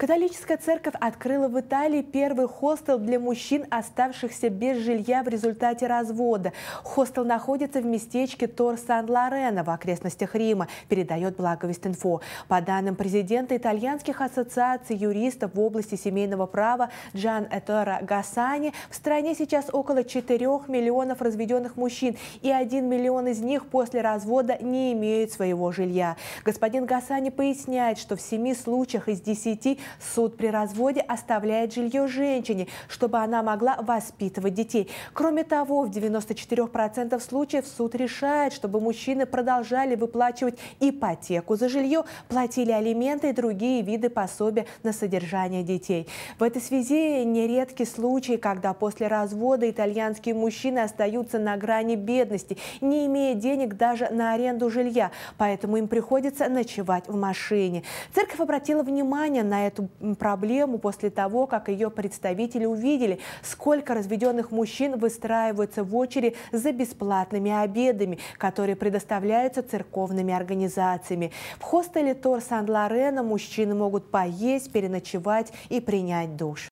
Католическая церковь открыла в Италии первый хостел для мужчин, оставшихся без жилья в результате развода. Хостел находится в местечке Тор-Сан-Лорено в окрестностях Рима, передает Благовестинфо. По данным президента итальянских ассоциаций юристов в области семейного права Джан Этора Гасани, в стране сейчас около 4 миллионов разведенных мужчин, и 1 миллион из них после развода не имеют своего жилья. Господин Гасани поясняет, что в 7 случаях из 10 Суд при разводе оставляет жилье женщине, чтобы она могла воспитывать детей. Кроме того, в 94% случаев суд решает, чтобы мужчины продолжали выплачивать ипотеку за жилье, платили алименты и другие виды пособия на содержание детей. В этой связи нередки случаи, когда после развода итальянские мужчины остаются на грани бедности, не имея денег даже на аренду жилья, поэтому им приходится ночевать в машине. Церковь обратила внимание на эту эту проблему после того, как ее представители увидели, сколько разведенных мужчин выстраиваются в очереди за бесплатными обедами, которые предоставляются церковными организациями. В хостеле Тор Сан-Лорена мужчины могут поесть, переночевать и принять душ.